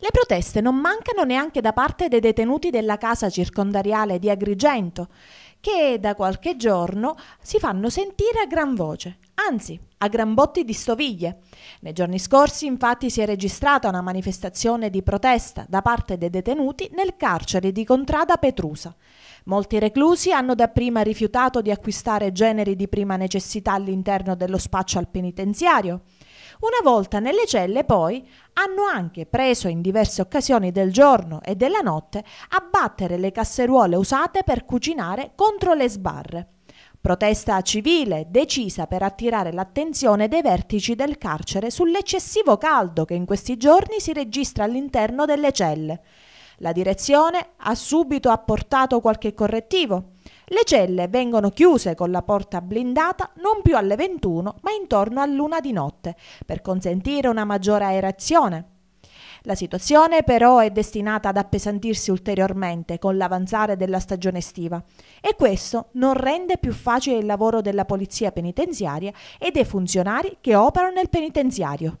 Le proteste non mancano neanche da parte dei detenuti della casa circondariale di Agrigento, che da qualche giorno si fanno sentire a gran voce, anzi a gran botti di stoviglie. Nei giorni scorsi infatti si è registrata una manifestazione di protesta da parte dei detenuti nel carcere di Contrada Petrusa. Molti reclusi hanno dapprima rifiutato di acquistare generi di prima necessità all'interno dello spaccio al penitenziario una volta nelle celle, poi, hanno anche preso in diverse occasioni del giorno e della notte a battere le casseruole usate per cucinare contro le sbarre. Protesta civile decisa per attirare l'attenzione dei vertici del carcere sull'eccessivo caldo che in questi giorni si registra all'interno delle celle. La direzione ha subito apportato qualche correttivo. Le celle vengono chiuse con la porta blindata non più alle 21 ma intorno all'una di notte per consentire una maggiore aerazione. La situazione però è destinata ad appesantirsi ulteriormente con l'avanzare della stagione estiva e questo non rende più facile il lavoro della polizia penitenziaria e dei funzionari che operano nel penitenziario.